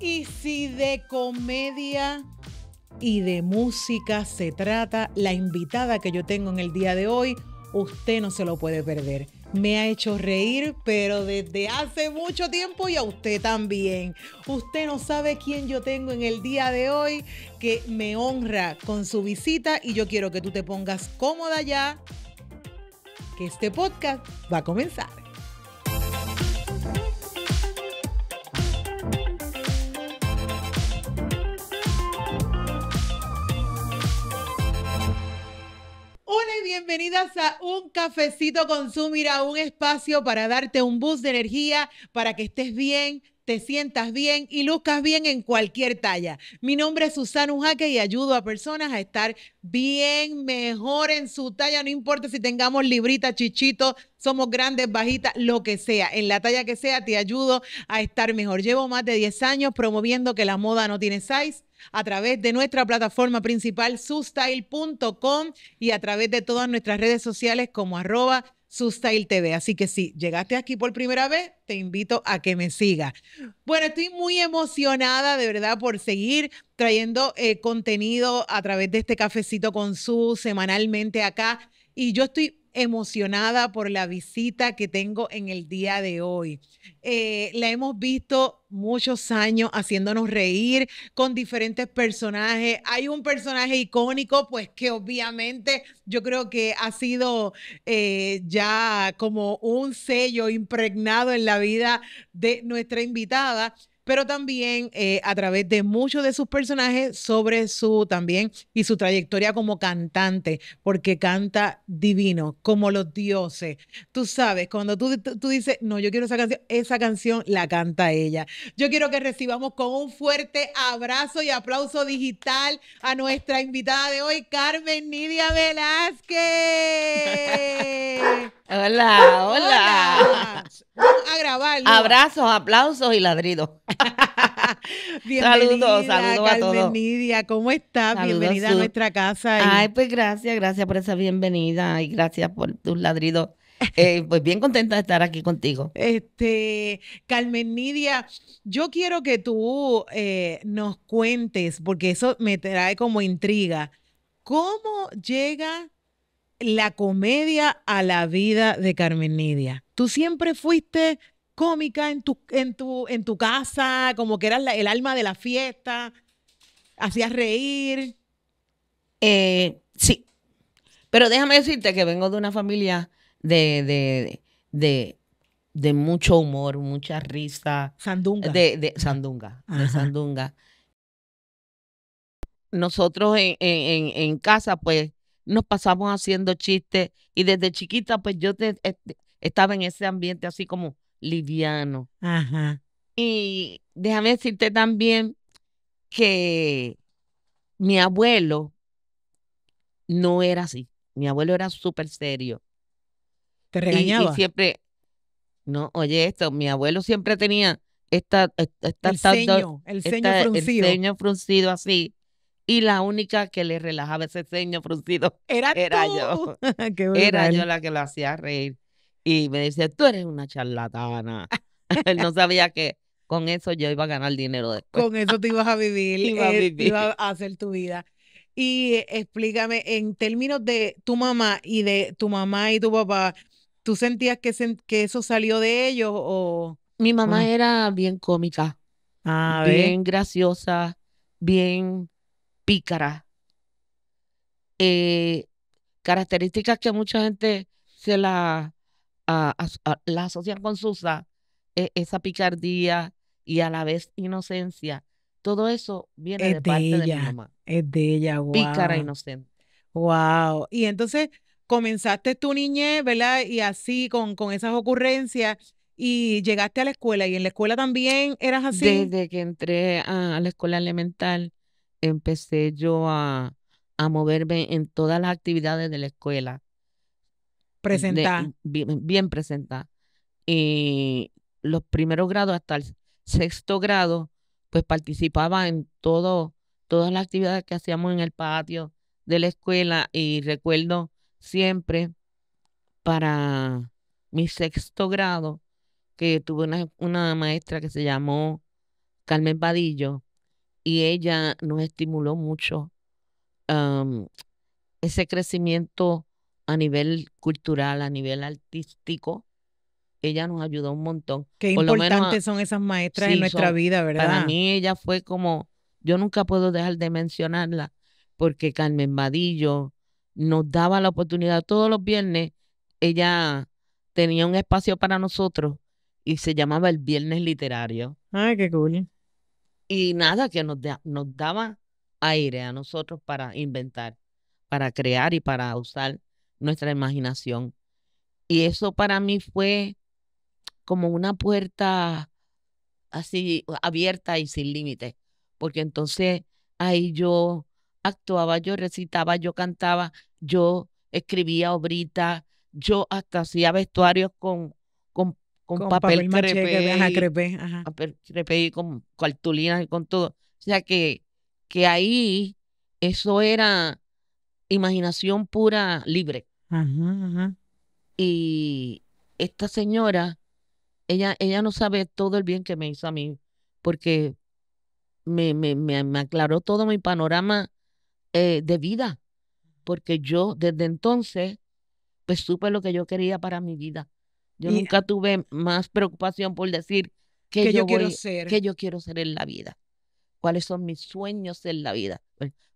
Y si de comedia y de música se trata, la invitada que yo tengo en el día de hoy, usted no se lo puede perder. Me ha hecho reír, pero desde hace mucho tiempo y a usted también. Usted no sabe quién yo tengo en el día de hoy que me honra con su visita y yo quiero que tú te pongas cómoda ya, que este podcast va a comenzar. Hola y bienvenidas a Un Cafecito con a un espacio para darte un boost de energía para que estés bien, te sientas bien y luzcas bien en cualquier talla. Mi nombre es Susana Ujaque y ayudo a personas a estar bien mejor en su talla, no importa si tengamos librita, chichito, somos grandes, bajitas, lo que sea. En la talla que sea, te ayudo a estar mejor. Llevo más de 10 años promoviendo que la moda no tiene size a través de nuestra plataforma principal sustyle.com y a través de todas nuestras redes sociales como arroba Así que si llegaste aquí por primera vez, te invito a que me sigas. Bueno, estoy muy emocionada de verdad por seguir trayendo eh, contenido a través de este cafecito con su semanalmente acá. Y yo estoy emocionada por la visita que tengo en el día de hoy. Eh, la hemos visto muchos años haciéndonos reír con diferentes personajes. Hay un personaje icónico, pues que obviamente yo creo que ha sido eh, ya como un sello impregnado en la vida de nuestra invitada, pero también eh, a través de muchos de sus personajes sobre su también y su trayectoria como cantante, porque canta divino, como los dioses. Tú sabes, cuando tú, tú dices, no, yo quiero esa canción, esa canción la canta ella. Yo quiero que recibamos con un fuerte abrazo y aplauso digital a nuestra invitada de hoy, Carmen Nidia Velázquez. Hola, hola. Vamos a grabar. Abrazos, aplausos y ladridos. saludos, saludos a todos. Nidia, ¿cómo estás? bienvenida a nuestra casa. Ay, pues gracias, gracias por esa bienvenida y gracias por tus ladridos. Eh, pues bien contenta de estar aquí contigo. Este, Carmen Nidia, yo quiero que tú eh, nos cuentes, porque eso me trae como intriga. ¿Cómo llega la comedia a la vida de Carmen Nidia. Tú siempre fuiste cómica en tu, en tu, en tu casa, como que eras el alma de la fiesta, hacías reír. Eh, sí, pero déjame decirte que vengo de una familia de, de, de, mucho humor, mucha risa. Sandunga. De, Sandunga, de Sandunga. Nosotros en, en, en casa, pues, nos pasamos haciendo chistes y desde chiquita pues yo eh, estaba en ese ambiente así como liviano. Ajá. Y déjame decirte también que mi abuelo no era así. Mi abuelo era súper serio. ¿Te regañaba? Y, siempre, no, oye esto, mi abuelo siempre tenía esta... E, el, el ceño fruncido. El ceño fruncido así y la única que le relajaba ese ceño fruncido era, era yo. era yo la que lo hacía reír. Y me decía, tú eres una charlatana. Él no sabía que con eso yo iba a ganar dinero después. Con eso te ibas a vivir, iba a eh, iba a hacer tu vida. Y eh, explícame, en términos de tu mamá y de tu mamá y tu papá, ¿tú sentías que, eso salió de ellos o...? Mi mamá era bien cómica, ah, bien graciosa, bien pícara. Eh, características que mucha gente se la, asocian con Susa, e, esa picardía y a la vez inocencia. Todo eso viene de, parte ella, de Es de ella, wow. Pícara inocente. Wow. Y entonces comenzaste tu niñez, ¿verdad? Y así con, con esas ocurrencias y llegaste a la escuela y en la escuela también eras así. Desde que entré a la escuela elemental, empecé yo a, moverme en todas las actividades de la escuela. Presentar. Bien, presentar. Y eh, los primeros grados hasta el sexto grado, pues participaba en todo, todas las actividades que hacíamos en el patio de la escuela y recuerdo siempre para mi sexto grado que tuve una, una maestra que se llamó Carmen Vadillo, y ella nos estimuló mucho ese crecimiento a nivel cultural, a nivel artístico. Ella nos ayudó un montón. Qué importantes son esas maestras en nuestra vida, ¿verdad? Para mí ella fue como, yo nunca puedo dejar de mencionarla, porque Carmen Vadillo nos daba la oportunidad todos los viernes, ella tenía un espacio para nosotros y se llamaba el Viernes Literario. Ay, qué cool. Y nada, que nos, daba aire a nosotros para inventar, para crear y para usar nuestra imaginación. Y eso para mí fue como una puerta así abierta y sin límites, porque entonces ahí yo actuaba, yo recitaba, yo cantaba, yo escribía obritas, yo hasta hacía vestuarios con, con, papel, papel crepe, papel y con cartulinas y con todo. O sea que, que ahí eso era imaginación pura, libre. Ajá, ajá. Y esta señora, ella, ella no sabe todo el bien que me hizo a mí, porque me, me, me, aclaró todo mi panorama eh, de vida, porque yo desde entonces, pues supe lo que yo quería para mi vida. Yo nunca tuve más preocupación por decir qué yo, quiero ser. Que yo quiero ser en la vida. ¿Cuáles son mis sueños en la vida?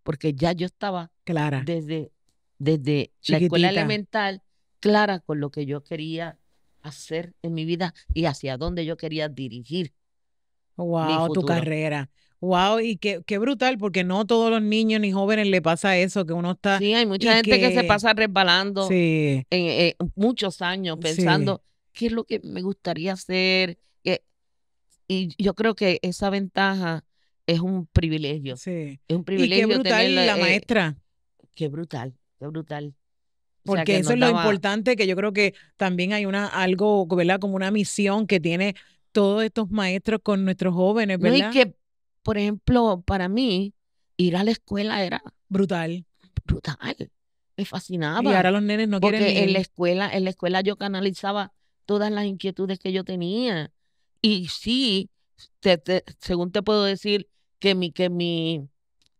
Porque ya yo estaba clara desde, desde la escuela elemental clara con lo que yo quería hacer en mi vida y hacia dónde yo quería dirigir. Wow, tu carrera. Wow, y qué, brutal, porque no a todos los niños ni jóvenes le pasa eso, que uno está. Sí, hay mucha gente que... se pasa resbalando en, eh, muchos años pensando qué es lo que me gustaría hacer. Y yo creo que esa ventaja es un privilegio. Sí. Es un privilegio. Y qué brutal la eh, maestra. Qué brutal, qué brutal. Porque eso es lo importante, que yo creo que también hay una algo, ¿verdad? Como una misión que tiene todos estos maestros con nuestros jóvenes, ¿verdad? y que, por ejemplo, para mí, ir a la escuela era... Brutal. Brutal. Me fascinaba. Y ahora los nenes no quieren ir. en la escuela, en la escuela yo canalizaba todas las inquietudes que yo tenía. Y sí, según te puedo decir, que, mi, que mi,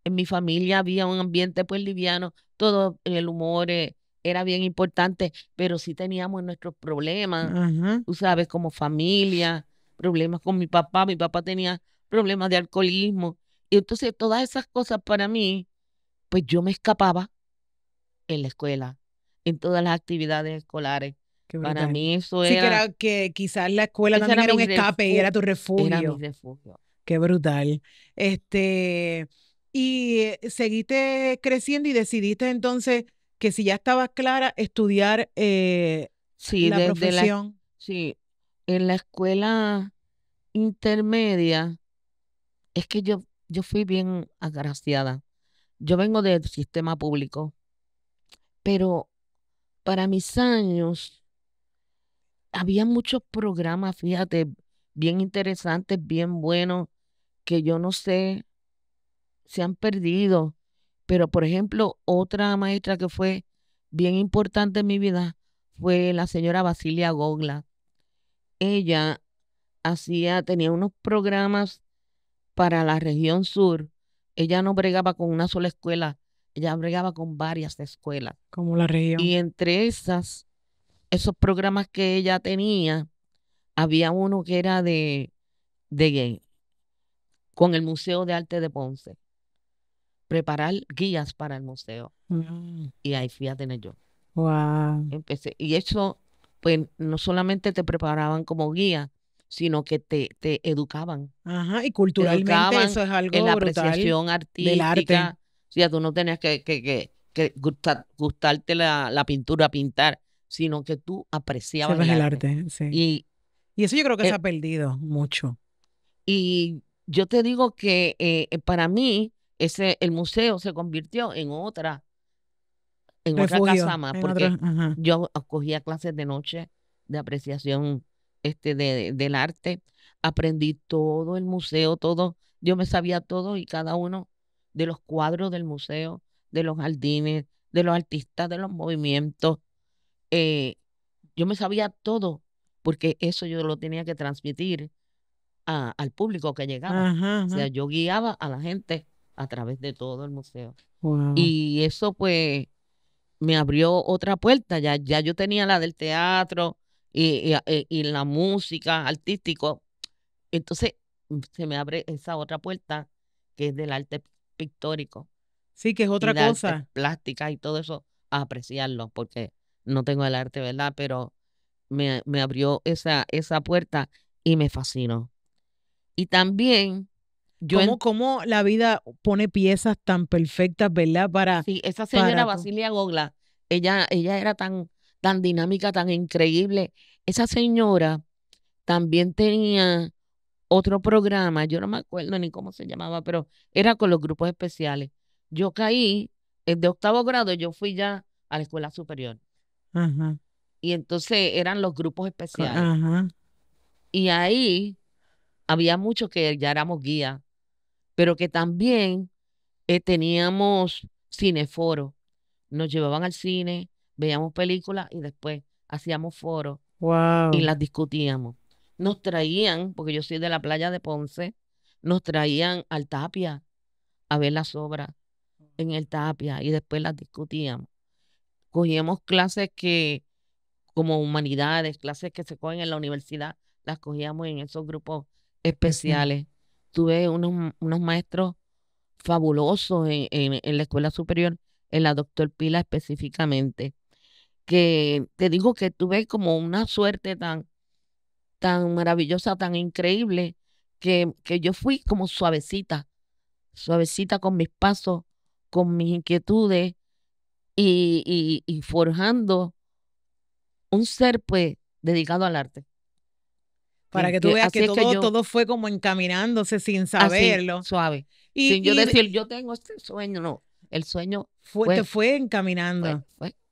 en mi familia había un ambiente pues liviano, todo el humor eh, era bien importante, pero sí teníamos nuestros problemas, tú sabes, como familia, problemas con mi papá, mi papá tenía problemas de alcoholismo. Y entonces todas esas cosas para mí, pues yo me escapaba en la escuela, en todas las actividades escolares. Para mí eso era... Sí, que, quizás la escuela también era, un escape y era tu refugio. Era mi refugio. Qué brutal. Este, y seguiste creciendo y decidiste entonces que si ya estabas clara, estudiar eh, la profesión. sí, en la escuela intermedia, es que yo, yo fui bien agraciada. Yo vengo del sistema público, pero para mis años había muchos programas, fíjate, bien interesantes, bien buenos, que yo no sé, se han perdido. Pero, por ejemplo, otra maestra que fue bien importante en mi vida fue la señora Basilia Gogla. Ella hacía, tenía unos programas para la región sur. Ella no bregaba con una sola escuela, ella bregaba con varias escuelas. Como la región. Y entre esas esos programas que ella tenía, había uno que era de, gay con el Museo de Arte de Ponce, preparar guías para el museo. Mm. Y ahí fui a tener yo. Empecé. Y eso, pues, no solamente te preparaban como guía, sino que te, educaban. Ajá, y culturalmente eso es algo en la apreciación artística. Del O sea, tú no tenías que, que, gustarte la, la pintura, pintar sino que tú apreciabas el arte. y, y, eso yo creo que se eh ha perdido mucho. Y yo te digo que eh, eh, para mí ese, el museo se convirtió en otra, en otra casa más, porque yo cogía clases de noche de apreciación este, del arte, aprendí todo el museo, todo, yo me sabía todo y cada uno de los cuadros del museo, de los jardines, de los artistas, de los movimientos, eh, yo me sabía todo, porque eso yo lo tenía que transmitir al público que llegaba. O sea, yo guiaba a la gente a través de todo el museo. Y eso pues me abrió otra puerta, ya, ya yo tenía la del teatro y, eh, la música artístico. Entonces mm, se me abre esa otra puerta que es del arte pictórico. Sí, que es otra cosa. Plástica y todo eso, apreciarlo, porque no tengo el arte, ¿verdad? Pero me, abrió esa, esa puerta y me fascinó. Y también yo ¿Cómo, la vida pone piezas tan perfectas, ¿verdad? Para. Sí, esa señora Basilia Gogla, ella, ella era tan, tan dinámica, tan increíble. Esa señora también tenía otro programa, yo no me acuerdo ni cómo se llamaba, pero era con los grupos especiales. Yo caí, de octavo grado, yo fui ya a la escuela superior. Y entonces eran los grupos especiales. Y ahí había muchos que ya éramos guías, pero que también eh, teníamos cineforo. Nos llevaban al cine, veíamos películas y después hacíamos foro y las discutíamos. Nos traían, porque yo soy de la playa de Ponce, nos traían al tapia a ver las obras en el tapia y después las discutíamos cogíamos clases que, como humanidades, clases que se cogen en la universidad, las cogíamos en esos grupos especiales. Tuve unos, maestros fabulosos en, la escuela superior, en la doctor Pila específicamente, que te digo que tuve como una suerte tan, tan maravillosa, tan increíble, que, que yo fui como suavecita, suavecita con mis pasos, con mis inquietudes, y, forjando un ser pues dedicado al arte. Para que tú veas que, todo, todo fue como encaminándose sin saberlo. suave. sin yo decir, yo tengo este sueño, no. El sueño fue, fue te fue encaminando.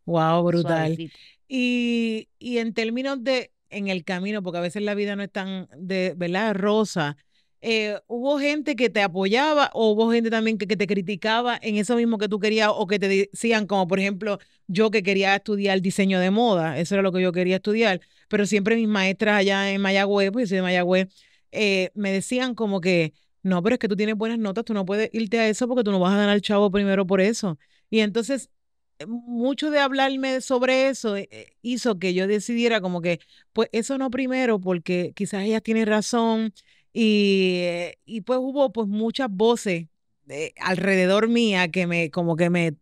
Wow, brutal. Y, y en términos de en el camino, porque a veces la vida no es tan de, ¿verdad? Rosa. Eh, hubo gente que te apoyaba o hubo gente también que, te criticaba en eso mismo que tú querías o que te decían, como por ejemplo, yo que quería estudiar diseño de moda, eso era lo que yo quería estudiar, pero siempre mis maestras allá en Mayagüez, pues yo soy de Mayagüez, eh, me decían como que, no, pero es que tú tienes buenas notas, tú no puedes irte a eso porque tú no vas a ganar chavo primero por eso. Y entonces eh, mucho de hablarme sobre eso hizo que yo decidiera como que, pues eso no primero, porque quizás ellas tienen razón, eh, y, pues hubo pues muchas voces eh, alrededor mía que me como que me,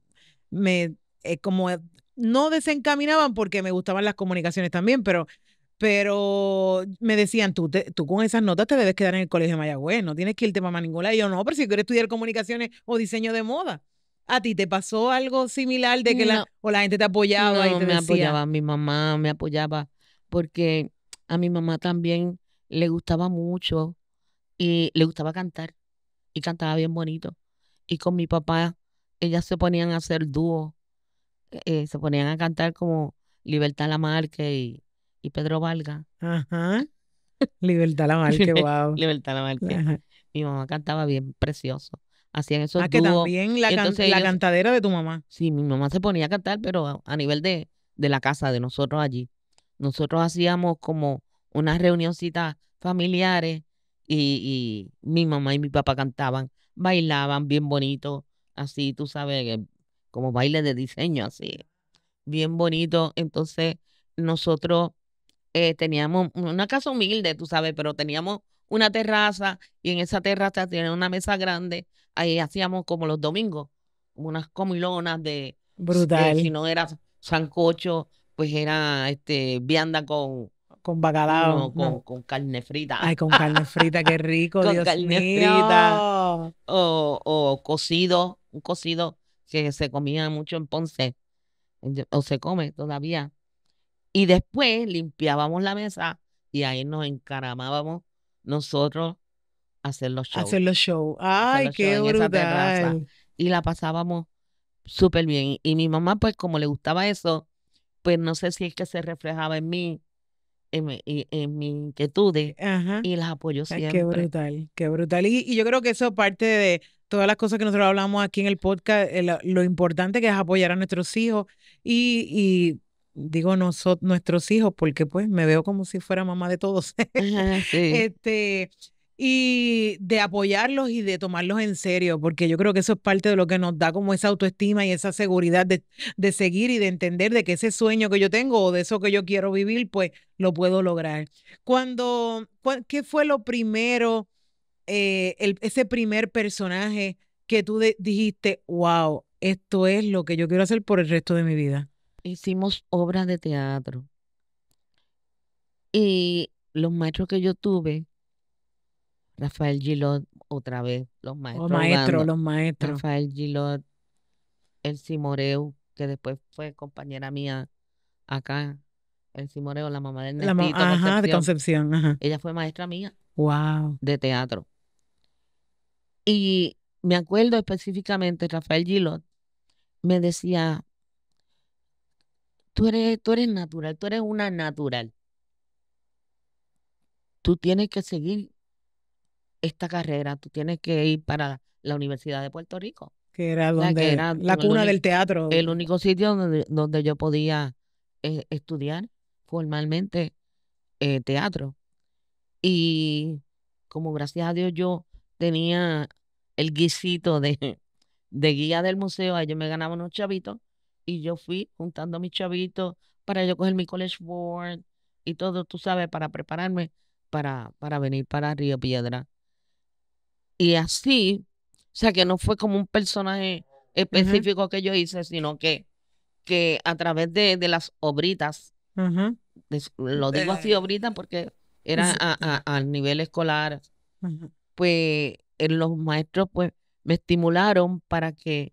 me eh, como no desencaminaban porque me gustaban las comunicaciones también, pero pero me decían, tú, tú con esas notas te debes quedar en el colegio de Mayagüez, no tienes que irte mamá ninguna Y yo, no, pero si quiero estudiar comunicaciones o diseño de moda. ¿A ti te pasó algo similar de que la, o la gente te apoyaba? No, me apoyaba, mi mamá me apoyaba, porque a mi mamá también le gustaba mucho y le gustaba cantar y cantaba bien bonito. Y con mi papá, ellas se ponían a hacer dúo, eh, se ponían a cantar como Libertad Lamarque y, y Pedro Valga. Ajá. Libertad Lamarque, wow. Libertad Lamarque. Marque Mi mamá cantaba bien precioso. Hacían esos ah, también la, cantadera de tu mamá. Sí, mi mamá se ponía a cantar, pero a, nivel de, de la casa de nosotros allí. Nosotros hacíamos como unas reunioncitas familiares y, mi mamá y mi papá cantaban, bailaban bien bonito, así, tú sabes, como baile de diseño, así, bien bonito. Entonces, nosotros eh, teníamos una casa humilde, tú sabes, pero teníamos una terraza y en esa terraza tenía una mesa grande. Ahí hacíamos como los domingos, unas comilonas de. Eh, Brutal. si no era sancocho, pues era este, vianda con, con bacalao. con, carne frita. Ay, con carne frita, qué rico, con carne frita. O, cocido, un cocido que se comía mucho en Ponce, o se come todavía. Y después limpiábamos la mesa y ahí nos encaramábamos nosotros a hacer los shows. Hacer los shows. Ay, qué brutal. Y la pasábamos súper bien. Y mi mamá, pues como le gustaba eso, pues no sé si es que se reflejaba en mí en, mi, en inquietudes y las apoyo siempre. qué brutal, qué brutal. Y, yo creo que eso parte de todas las cosas que nosotros hablamos aquí en el podcast, eh, lo importante que es apoyar a nuestros hijos y, digo nosotros, nuestros hijos, porque pues me veo como si fuera mamá de todos. sí. este, y de apoyarlos y de tomarlos en serio, porque yo creo que eso es parte de lo que nos da como esa autoestima y esa seguridad de, seguir y de entender de que ese sueño que yo tengo o de eso que yo quiero vivir, pues lo puedo lograr. Cuando, ¿Qué fue lo primero, eh, ese primer personaje que tú dijiste, wow, esto es lo que yo quiero hacer por el resto de mi vida? Hicimos obras de teatro. Y los maestros que yo tuve, Rafael Gilot, otra vez, los maestros. Los maestros, los maestros. Rafael Gilot, el Simoreu, que después fue compañera mía acá. El Simoreu, la mamá del de Concepción. Ella fue maestra mía. Wow. De teatro. Y me acuerdo específicamente, Rafael Gilot me decía, tú eres, tú eres natural, tú eres una natural. Tú tienes que seguir esta carrera, tú tienes que ir para la Universidad de Puerto Rico. Que era donde, era la cuna del teatro. El único sitio donde, yo podía eh, estudiar formalmente eh, teatro. Y como gracias a Dios yo tenía el guisito de, de guía del museo, ellos me ganaban unos chavitos y yo fui juntando mis chavitos para yo coger mi college board y todo, tú sabes, para prepararme para, para venir para Río Piedra y así. O sea, que no fue como un personaje específico que yo hice, sino que, que a través de, las obritas, lo digo eh, así obritas porque era al nivel escolar, pues eh, los maestros pues me estimularon para que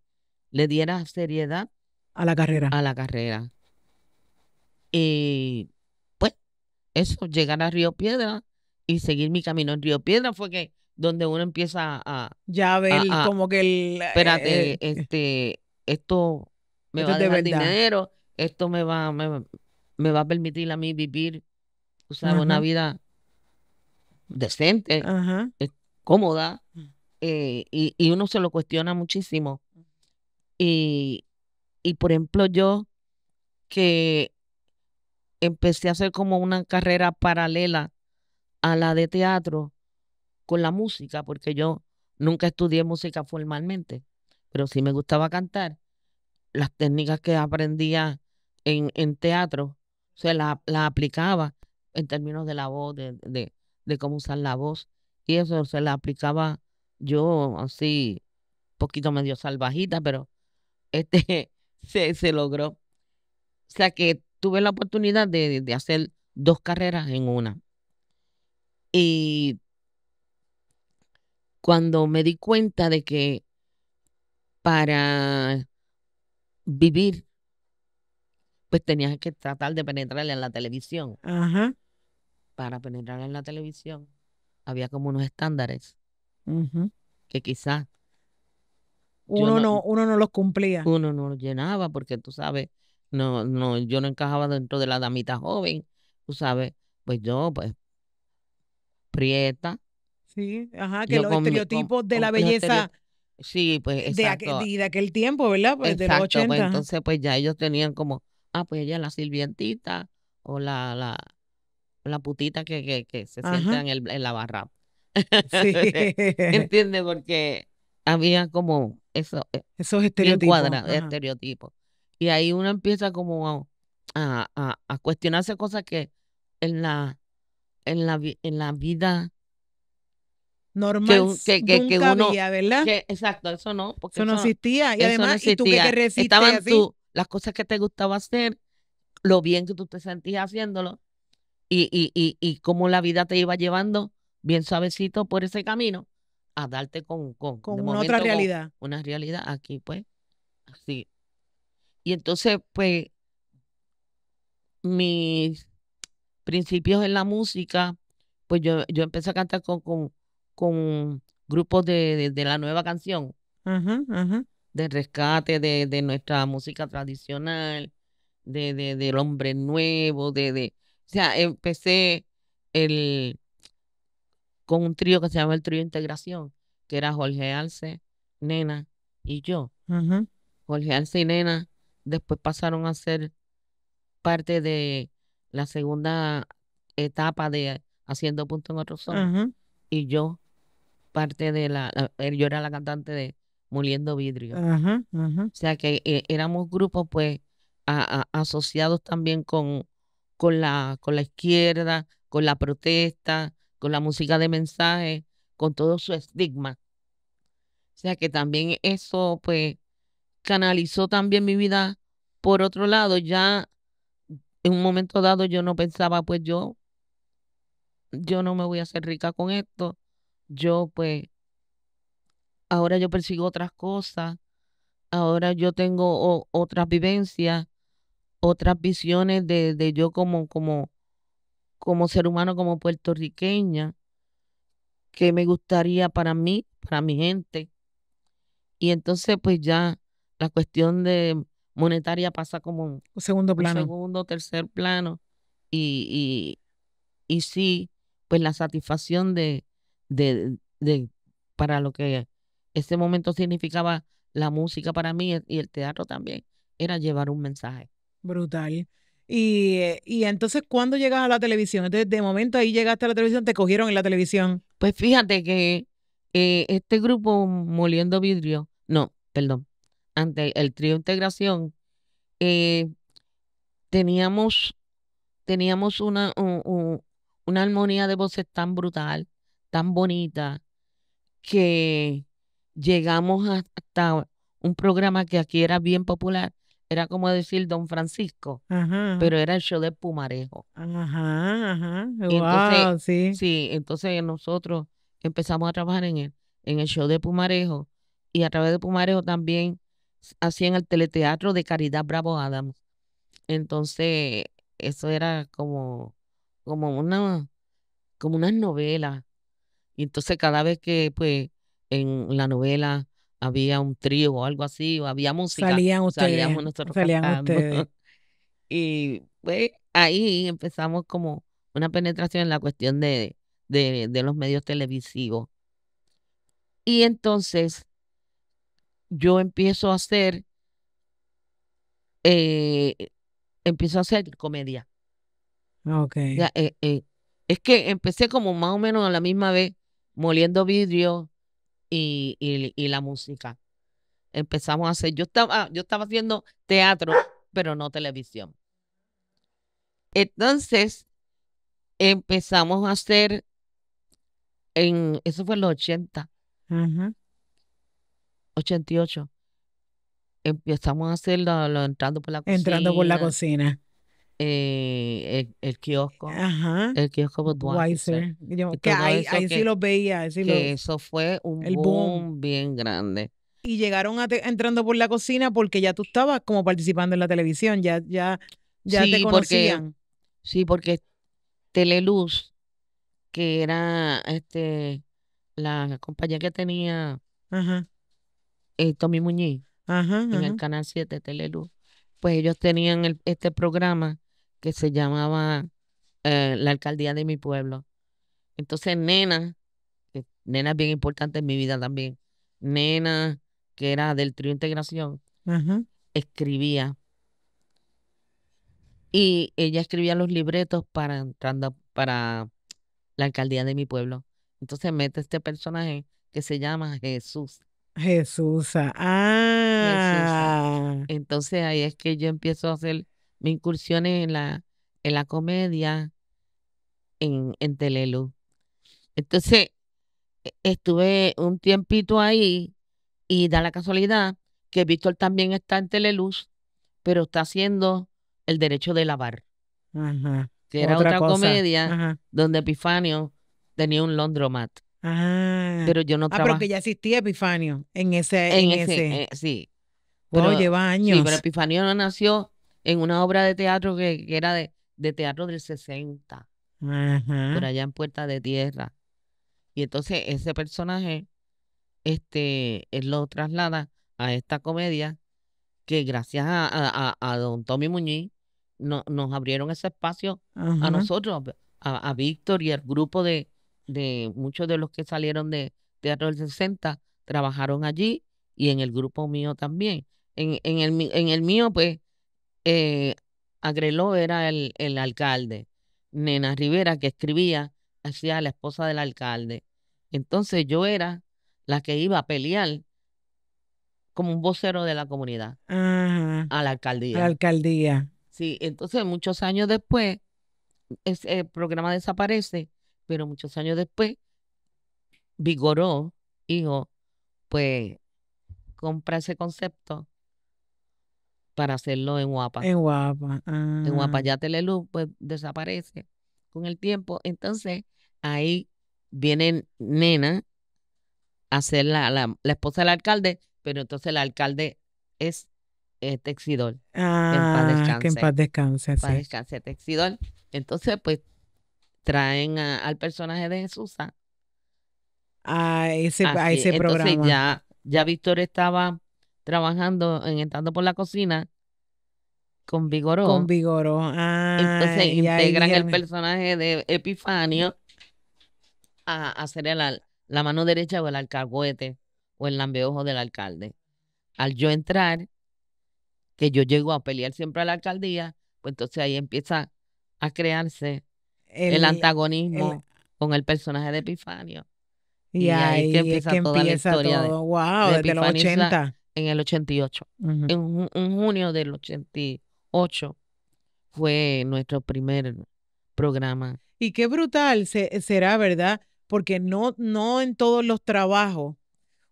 le diera seriedad a la carrera. A la carrera. Y pues eso, llegar a Río Piedra y seguir mi camino en Río Piedra fue que donde uno empieza a... Ya a ver como que eh, Espérate, eh, eh. este, esto me va a dinero, esto me va, me, va a permitir a mí vivir, una vida decente, cómoda, mm. y, uno se lo cuestiona muchísimo. Y, y, por ejemplo, yo que empecé a hacer como una carrera paralela a la de teatro, con la música, porque yo nunca estudié música formalmente, pero sí me gustaba cantar. Las técnicas que aprendía en, teatro, se las la aplicaba en términos de la voz, de, cómo usar la voz, y eso se la aplicaba yo así, poquito medio salvajita, pero este se, logró. O sea que tuve la oportunidad de, de hacer dos carreras en una. Y cuando me di cuenta de que para vivir, pues tenías que tratar de penetrarle en la televisión. Para penetrar en la televisión había como unos estándares que quizás uno no, uno no los cumplía. Uno no los llenaba porque tú sabes, no, no, yo no encajaba dentro de la damita joven, tú sabes, pues yo, pues, prieta, Sí, ajá, que los estereotipos de la belleza. Sí, pues De aquel, tiempo, ¿verdad? Pues, exacto, pues, entonces, pues ya ellos tenían como, ah, pues ella la sirvientita o la, la, putita que, se sienta en, la barra. Sí. ¿Entiendes? Porque había como eso, eh, esos estereotipos. Cuadra, estereotipos. Y ahí uno empieza como a, cuestionarse cosas que en la, en la, en la vida normal que, que, que, ¿verdad? exacto, eso no. Porque eso, no existía. Y además, tú Tú, las cosas que te gustaba hacer, lo bien que tú te sentías haciéndolo y, y, cómo la vida te iba llevando bien suavecito por ese camino a darte con, con, una otra realidad. una realidad aquí, pues, así. Y entonces, pues, mis principios en la música, pues yo, yo empecé a cantar con con grupos de, la nueva canción, de rescate de, nuestra música tradicional, de, del hombre nuevo, de, O sea, empecé el, con un trío que se llama el trío Integración, que era Jorge Alce, Nena y yo. Jorge Alce y Nena después pasaron a ser parte de la segunda etapa de Haciendo Punto en Otro son Y yo parte de la, eh, yo era la cantante de Moliendo Vidrio. O sea que eh, éramos grupos pues asociados también con, con, la, con la izquierda, con la protesta, con la música de mensaje, con todo su estigma. O sea que también eso pues canalizó también mi vida por otro lado, ya en un momento dado yo no pensaba, pues yo, yo no me voy a hacer rica con esto, yo pues, ahora yo persigo otras cosas, ahora yo tengo otras vivencias, otras visiones de, yo como, como, como ser humano, como puertorriqueña, que me gustaría para mí, para mi gente. Y entonces pues ya la cuestión de monetaria pasa como un segundo plano. segundo, tercer plano. Y, y sí, pues la satisfacción de, de, para lo que ese momento significaba la música para mí y el teatro también, era llevar un mensaje. Brutal. Y, eh, entonces, cuando llegas a la televisión? Entonces, de momento ahí llegaste a la televisión, te cogieron en la televisión. Pues fíjate que eh, este grupo Moliendo Vidrio, no, perdón, ante el trío Integración, eh, teníamos, teníamos una, una armonía de voces tan brutal tan bonita que llegamos hasta un programa que aquí era bien popular, era como decir Don Francisco, pero era el show de Pumarejo. Ajá, ajá. entonces, sí. entonces nosotros empezamos a trabajar en el, en el show de Pumarejo y a través de Pumarejo también hacían el teleteatro de Caridad Bravo Adams. Entonces, eso era como, como una, como unas novelas y entonces cada vez que pues en la novela había un trío o algo así, o había música. Salían ustedes. Salíamos nosotros salían Ustedes. Y pues ahí empezamos como una penetración en la cuestión de, de, los medios televisivos. Y entonces yo empiezo a hacer, eh, empiezo a hacer comedia. Okay. Eh, eh, es que empecé como más o menos a la misma vez moliendo vidrio y, la música. Empezamos a hacer, yo estaba, yo estaba haciendo teatro, pero no televisión. Entonces, empezamos a hacer, en, eso fue en los 80, 88. Empezamos a hacerlo entrando por la Entrando por la cocina. Eh, el, kiosco, Ajá. el kiosco mm, Budweiser. que ahí, sí los veía. eso fue un boom, bien grande. Y llegaron entrando por la cocina porque ya tú estabas como participando en la televisión, ya, ya, ya te conocían. Porque, sí, porque Teleluz, que era este la compañía que tenía eh, Tommy Muñiz en el Canal 7 Teleluz, pues ellos tenían este programa que se llamaba eh, La Alcaldía de mi pueblo. Entonces, nena, que nena es bien importante en mi vida también, nena, que era del trío Integración, escribía. Y ella escribía los libretos para, entrando, para la alcaldía de mi pueblo. Entonces mete este personaje que se llama Jesús. Jesús. Ah. Jesús. Entonces ahí es que yo empiezo a hacer me incursioné en la, en la comedia en, en Telelu. Entonces, e, estuve un tiempito ahí y da la casualidad que Víctor también está en Teleluz, pero está haciendo El Derecho de Lavar, Ajá. que era otra, comedia donde Epifanio tenía un Londromat. Ajá. Ah. Pero yo no ah, pero que ya existía Epifanio en ese. En, ese, eh, sí. Pero, lleva años. Sí, pero Epifanio no nació en una obra de teatro que, era de, teatro del 60, por allá en Puerta de Tierra. Y entonces ese personaje, este, él lo traslada a esta comedia que gracias a, don Tommy Muñiz no, nos abrieron ese espacio a nosotros, a, Víctor y al grupo de, de muchos de los que salieron de Teatro del 60, trabajaron allí y en el grupo mío también. En, en, el, en el mío, pues, eh, Agreló era el, alcalde, Nena Rivera que escribía hacía la esposa del alcalde. Entonces yo era la que iba a pelear como un vocero de la comunidad a la alcaldía. alcaldía. Sí, entonces muchos años después, ese programa desaparece, pero muchos años después, Vigoró, hijo, pues compra ese concepto para hacerlo en Guapa. En Guapa. En Guapa ah. ya Teleluz pues desaparece con el tiempo. Entonces ahí viene Nena a ser la, esposa del alcalde, pero entonces el alcalde es Texidor. en paz ah, descanse. en paz descanse. En paz Texidor. Entonces, pues, traen al personaje de Jesús A ese, programa. Entonces ya, ya Víctor estaba trabajando en Entrando por la Cocina con Vigoró. Con Vigoró. Ah, Entonces integran el personaje de Epifanio a, hacer ser la mano derecha o el alcahuete o el lambeojo del alcalde. Al yo entrar, que yo llego a pelear siempre a la alcaldía, pues entonces ahí empieza a crearse el, antagonismo con el personaje de Epifanio. Y, ahí, que empieza, toda la wow, desde los 80 en el 88. en, un, junio del 88 fue nuestro primer programa. Y qué brutal será, ¿verdad? Porque no, no en todos los trabajos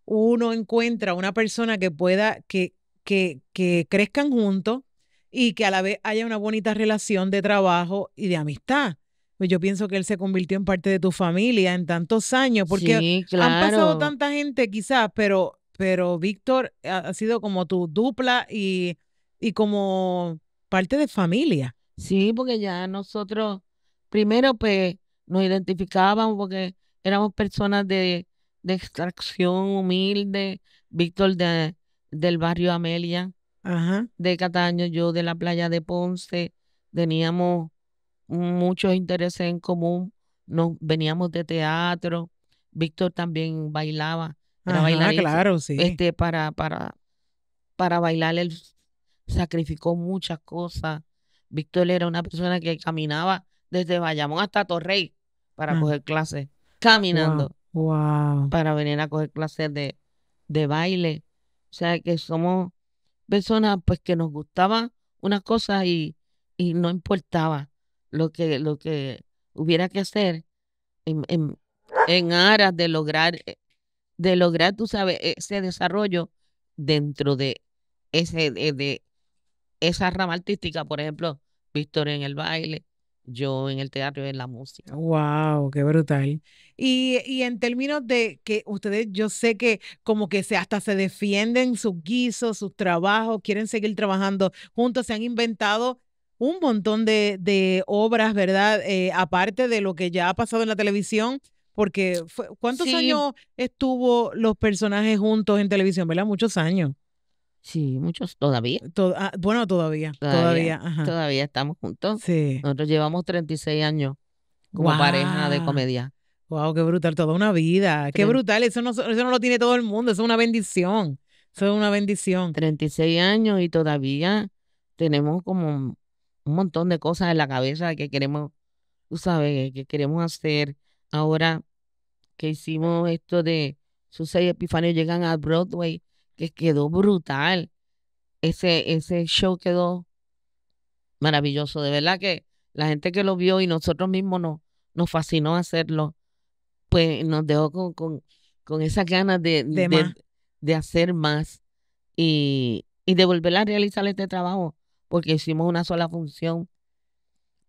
uno encuentra una persona que pueda, que, que, que crezcan juntos y que a la vez haya una bonita relación de trabajo y de amistad. Pues yo pienso que él se convirtió en parte de tu familia en tantos años, porque han pasado tanta gente quizás, pero pero Víctor ha, sido como tu dupla y, como parte de familia. Sí, porque ya nosotros primero pues nos identificábamos porque éramos personas de, extracción humilde, Víctor de, del barrio Amelia, de Cataño, yo de la playa de Ponce, teníamos muchos intereses en común, nos veníamos de teatro, Víctor también bailaba para bailar claro, sí. Este, para, para, para bailar, él sacrificó muchas cosas. Víctor era una persona que caminaba desde Bayamón hasta Torrey para ah. coger clases, caminando. Wow, Para venir a coger clases de, baile. O sea, que somos personas pues que nos gustaba unas cosas y, no importaba lo que, lo que hubiera que hacer en aras de lograr eh, de lograr, tú sabes, ese desarrollo dentro de ese de, esa rama artística, por ejemplo, Víctor en el baile, yo en el teatro y en la música. Wow, qué brutal. Y, en términos de que ustedes, yo sé que como que hasta se defienden sus guisos, sus trabajos, quieren seguir trabajando juntos, se han inventado un montón de, de obras, ¿verdad? Eh, aparte de lo que ya ha pasado en la televisión, porque ¿cuántos años estuvo los personajes juntos en televisión, verdad? Muchos años. Sí, muchos, todavía. Ah, bueno, todavía, todavía. Todavía, estamos juntos. Sí. Nosotros llevamos 36 años como pareja de comedia. Wow, qué brutal, toda una vida. Qué brutal, eso no, eso no lo tiene todo el mundo, eso es una bendición. Eso es una bendición. 36 años y todavía tenemos como un montón de cosas en la cabeza que queremos, tú sabes, que queremos hacer. Ahora que hicimos esto de sus seis epifanios llegan a Broadway, que quedó brutal. Ese, ese show quedó maravilloso. De verdad que la gente que lo vio y nosotros mismos nos, nos fascinó hacerlo, pues nos dejó con, con, con esas ganas de, de, hacer más y, y de volver a realizar este trabajo, porque hicimos una sola función.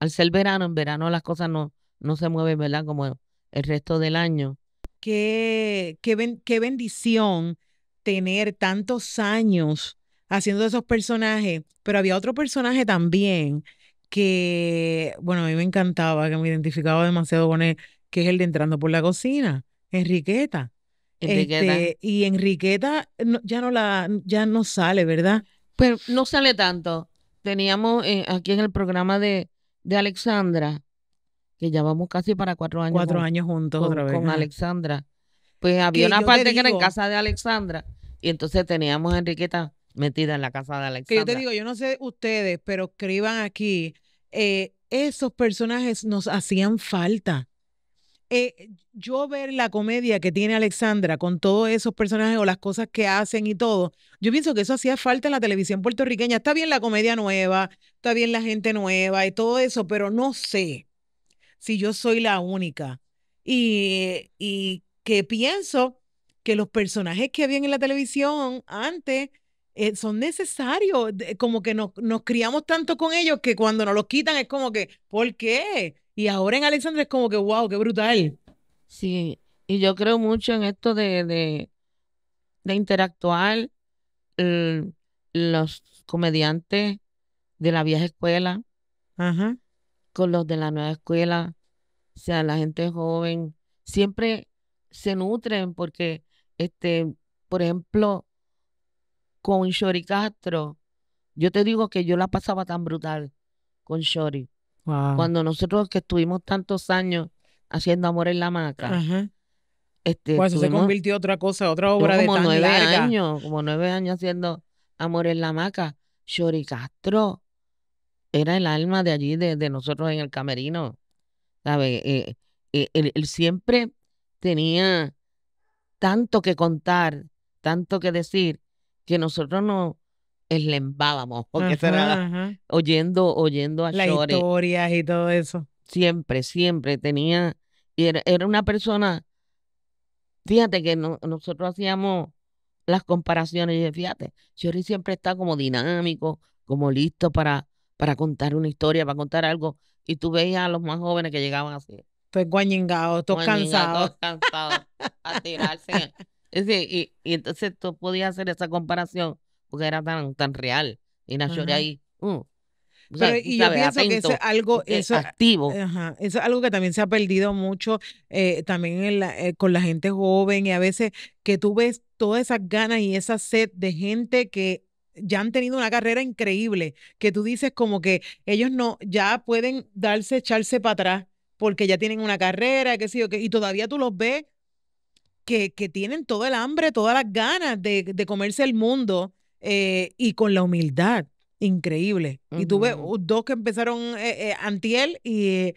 Al ser verano, en verano las cosas no, no se mueven, ¿verdad? Como el resto del año. Qué, qué, qué bendición tener tantos años haciendo esos personajes, pero había otro personaje también que, bueno, a mí me encantaba, que me identificaba demasiado con él, que es el de entrando por la cocina, Enriqueta. Enriqueta. Este, y Enriqueta ya no la, ya no sale, ¿verdad? Pero no sale tanto. Teníamos eh, aquí en el programa de, de Alexandra, que ya vamos casi para cuatro años. Cuatro años juntos con, otra vez. Con Alexandra. Pues había una parte que era en casa de Alexandra y entonces teníamos a Enriqueta metida en la casa de Alexandra. Que yo te digo, yo no sé ustedes, pero escriban aquí, eh, esos personajes nos hacían falta. Eh, yo ver la comedia que tiene Alexandra con todos esos personajes o las cosas que hacen y todo, yo pienso que eso hacía falta en la televisión puertorriqueña. Está bien la comedia nueva, está bien la gente nueva y todo eso, pero no sé si yo soy la única. Y, y que pienso que los personajes que habían en la televisión antes eh, son necesarios, como que nos, nos criamos tanto con ellos que cuando nos los quitan es como que, ¿por qué? Y ahora en Alexandra es como que, wow, qué brutal. Sí, y yo creo mucho en esto de, de, interactuar los comediantes de la vieja escuela. Ajá con los de la nueva escuela, o sea, la gente joven, siempre se nutren porque, este, por ejemplo, con Shori Castro, yo te digo que yo la pasaba tan brutal con Shori. Cuando nosotros que estuvimos tantos años haciendo Amor en la Maca, Este, pues se convirtió en otra cosa, otra obra de tan nueve años, como nueve años haciendo Amor en la Maca. Shori Castro era el alma de allí, de, nosotros en el camerino. ¿Sabes? Eh, eh, él, siempre tenía tanto que contar, tanto que decir, que nosotros nos eslembábamos, porque oyendo, oyendo a Las historias y todo eso. Siempre, siempre tenía, y era, una persona, fíjate que nosotros hacíamos las comparaciones, y fíjate, Chori siempre está como dinámico, como listo para, para contar una historia, para contar algo. Y tú veías a los más jóvenes que llegaban así. Pues guañingados, todos cansados. Todos cansados, a tirarse. y, entonces tú podías hacer esa comparación porque era tan, tan real. Y nació de ahí. Mm. y yo pienso que es algo eh, activo. es algo que también se ha perdido mucho eh, también eh, con la gente joven y a veces que tú ves todas esas ganas y esa sed de gente que ya han tenido una carrera increíble, que tú dices como que ellos no, ya pueden darse, echarse para atrás, porque ya tienen una carrera, qué sé que, y todavía tú los ves que, tienen todo el hambre, todas las ganas de, de comerse el mundo eh, y con la humildad. Increíble. y tú Y tuve dos que empezaron ante eh, él eh, antiel y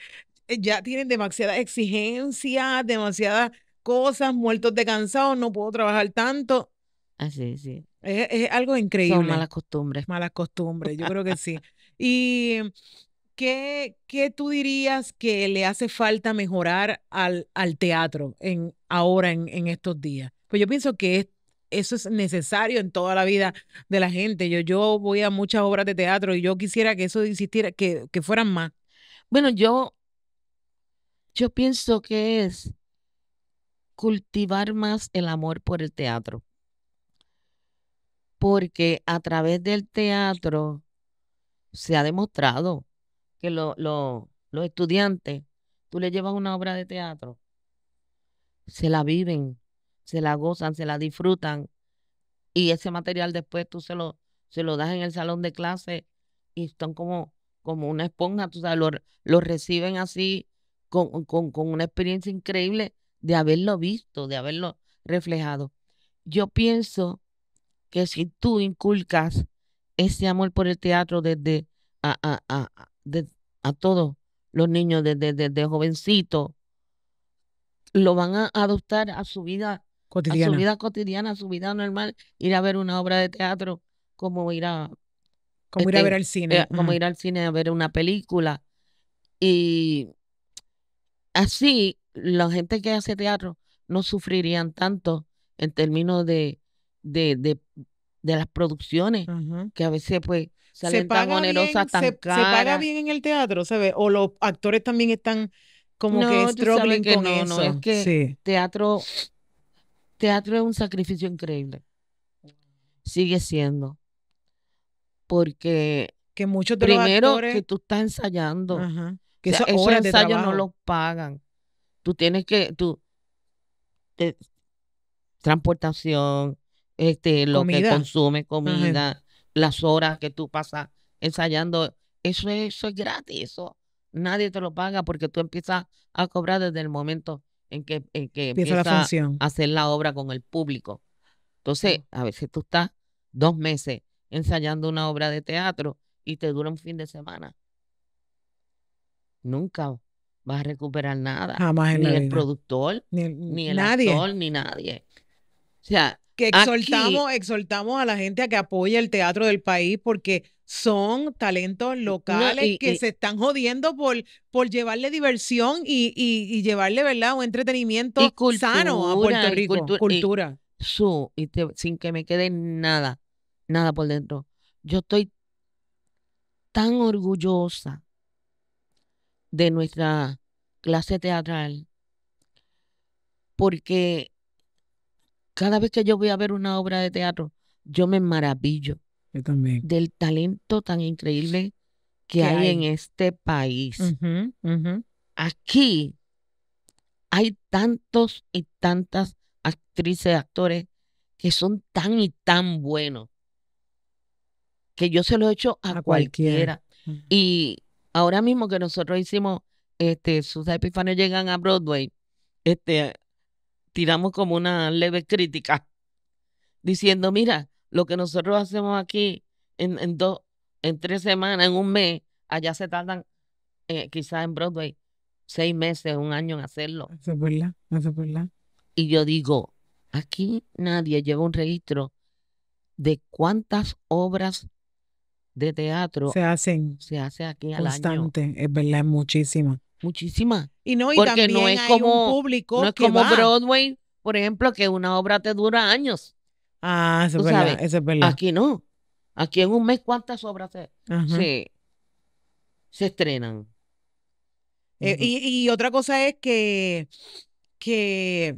ya tienen demasiada exigencia, demasiadas cosas, muertos de cansado, no puedo trabajar tanto. Así, sí. Es, algo increíble. Son malas costumbres. Malas costumbres, yo creo que sí. ¿Y em, qué, qué tú dirías que le hace falta mejorar al, teatro en, ahora, en, estos días? Pues yo pienso que eso es necesario en toda la vida de la gente. Yo, yo voy a muchas obras de teatro y yo quisiera que eso existiera, que, que fueran más. Bueno, yo, yo pienso que es cultivar más el amor por el teatro porque a través del teatro se ha demostrado que los estudiantes, tú le llevas una obra de teatro, se la viven, se la gozan, se la disfrutan y ese material después tú se lo, se lo das en el salón de clase y están como, como una esponja, tú sabes, lo, reciben así con, con, con una experiencia increíble de haberlo visto, de haberlo reflejado. Yo pienso que si tú inculcas ese amor por el teatro desde a, todos los niños desde, desde, lo van a adoptar a su vida cotidiana, a su vida cotidiana, a su vida normal, ir a ver una obra de teatro como ir a ver este, al cine, eh, como ir al cine a ver una película y así la gente que hace teatro no sufrirían tanto en términos de de, las producciones, que a veces pues salen tan onerosas, tan se, ¿Se paga bien en el teatro, se ve? ¿O los actores también están como que struggling no, No, es que teatro, teatro es un sacrificio increíble. Sigue siendo. Porque muchos primero que tú estás ensayando. Que esos ensayos no los pagan. Tú tienes que, tú, eh, transportación, este, lo que consume, comida, las horas que tú pasas ensayando. Eso es, eso es gratis, eso nadie te lo paga porque tú empiezas a cobrar desde el momento en que, empieza, a hacer la obra con el público. Entonces, a veces tú estás dos meses ensayando una obra de teatro y te dura un fin de semana. Nunca vas a recuperar nada. ni el productor, ni el, ni nadie. O sea, que exhortamos, a la gente a que apoye el teatro del país porque son talentos locales que se están jodiendo por, por llevarle diversión y, llevarle, ¿verdad?, un entretenimiento sano a Puerto Rico. cultura. su, y sin que me quede nada, nada por dentro. Yo estoy tan orgullosa de nuestra clase teatral porque cada vez que yo voy a ver una obra de teatro, yo me maravillo del talento tan increíble que hay, en este país. Aquí hay tantos y tantas actrices, actores que son tan y tan buenos que yo se lo he hecho a, cualquiera. Y ahora mismo que nosotros hicimos, este, sus llegan a Broadway, este, tiramos como una leve crítica, diciendo, mira, lo que nosotros hacemos aquí en, en dos, en tres semanas, en un mes, allá se tardan eh, quizás en Broadway seis meses, un año en hacerlo. Eso es verdad, eso es verdad. Y yo digo, aquí nadie lleva un registro de cuántas obras de teatro se hacen se hace aquí al constante, es verdad, muchísimas muchísimas. Y no, y también no es hay como, un público. No es como Broadway, por ejemplo, que una obra te dura años. Ah, eso es verdad, eso Aquí no. Aquí en un mes, ¿cuántas obras se, se, estrenan? Eh, y, otra cosa es que, que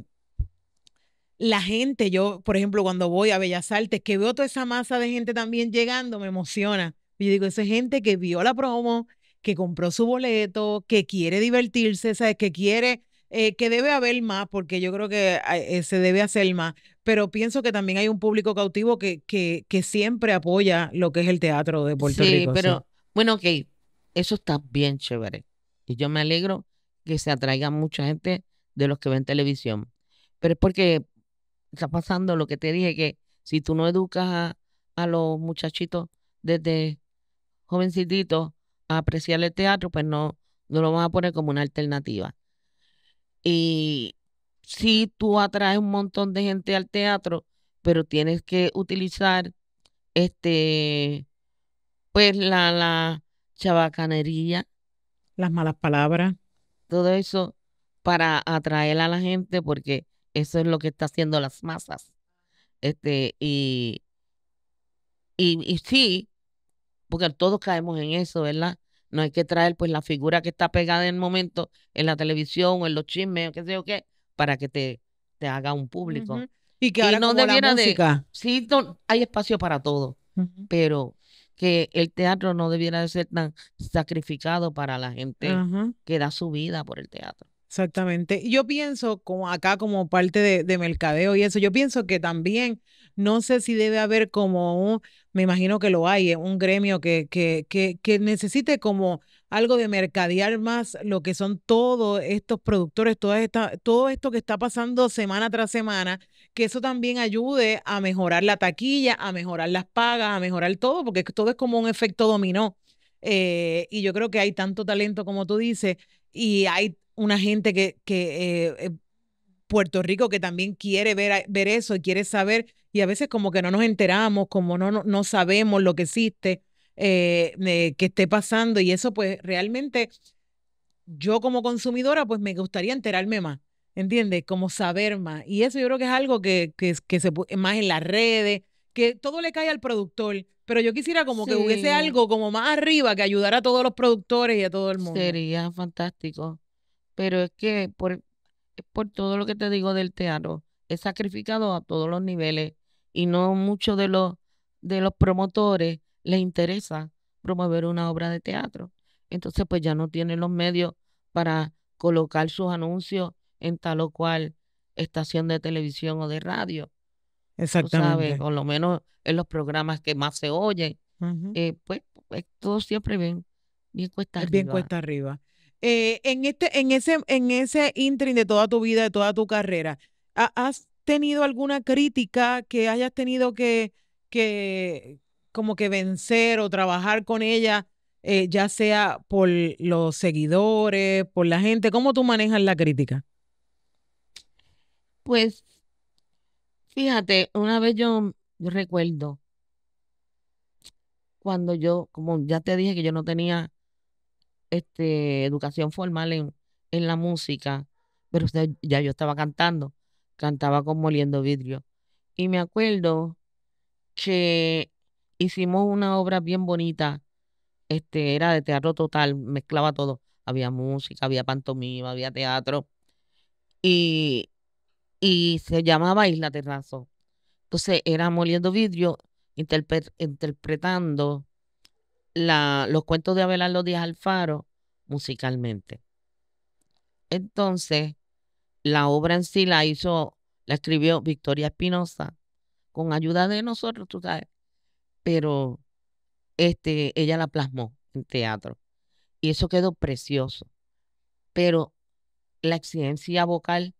la gente, yo, por ejemplo, cuando voy a Bellas Artes, que veo toda esa masa de gente también llegando, me emociona. Yo digo, esa gente que vio la promo, que compró su boleto, que quiere divertirse, ¿sabes? que quiere, eh, que debe haber más, porque yo creo que ah, eh, se debe hacer más, pero pienso que también hay un público cautivo que, que, que siempre apoya lo que es el teatro de Puerto Rico. Pero, sí, pero bueno, ok, eso está bien chévere. Y yo me alegro que se atraiga mucha gente de los que ven televisión. Pero es porque está pasando lo que te dije, que si tú no educas a, a los muchachitos desde jovencitos, apreciar el teatro, pues no, no lo vamos a poner como una alternativa. Y si tú atraes un montón de gente al teatro, pero tienes que utilizar este pues la, la chabacanería, las malas palabras, todo eso para atraer a la gente porque eso es lo que está haciendo las masas. Este y y, y sí, porque todos caemos en eso, ¿verdad? No hay que traer pues la figura que está pegada en el momento en la televisión o en los chismes, qué sé yo qué, para que te, te haga un público. Y que ahora no la música. sí, hay espacio para todo, pero que el teatro no debiera de ser tan sacrificado para la gente que da su vida por el teatro. Exactamente. Yo pienso, como acá como parte de, de mercadeo y eso, yo pienso que también no sé si debe haber como, un, me imagino que lo hay, eh, un gremio que, que, necesite como algo de mercadear más lo que son todos estos productores, todo esto que está pasando semana tras semana, que eso también ayude a mejorar la taquilla, a mejorar las pagas, a mejorar todo, porque todo es como un efecto dominó. Eh, y yo creo que hay tanto talento como tú dices, y hay una gente que, eh, Puerto Rico que también quiere ver, ver eso y quiere saber y a veces como que no nos enteramos, como no, no, sabemos lo que existe, eh, que esté pasando y eso pues realmente yo como consumidora pues me gustaría enterarme más, ¿entiendes? Como saber más. Y eso yo creo que es algo que, se que se más en las redes, que todo le cae al productor, pero yo quisiera como que hubiese algo como más arriba que ayudara a todos los productores y a todo el mundo. Sería fantástico. Pero es que por, por todo lo que te digo del teatro, he sacrificado a todos los niveles y no muchos de los, de los promotores les interesa promover una obra de teatro. Entonces, pues ya no tienen los medios para colocar sus anuncios en tal o cual estación de televisión o de radio. Exactamente. O lo menos en los programas que más se oyen. Eh, pues, pues, todo siempre bien, bien cuesta arriba. Bien cuesta arriba. Eh, en, este, en, ese, en ese de toda tu vida, de toda tu carrera, ¿has tenido alguna crítica que hayas tenido que, que como que vencer o trabajar con ella, eh, ya sea por los seguidores, por la gente? ¿Cómo tú manejas la crítica? Pues, fíjate, una vez yo, recuerdo cuando yo, como ya te dije que yo no tenía este, educación formal en, en la música, pero ya yo estaba cantando cantaba con Moliendo vidrio. Y me acuerdo que hicimos una obra bien bonita, este, era de teatro total, mezclaba todo. Había música, había pantomima, había teatro. Y, y se llamaba Isla Terrazo. Entonces era moliendo vidrio, interpretando la, los cuentos de Abelardo Díaz Alfaro musicalmente. Entonces, la obra en sí la hizo, la escribió Victoria Espinosa, con ayuda de nosotros, tú sabes. Pero este, ella la plasmó en teatro. Y eso quedó precioso. Pero la exigencia vocal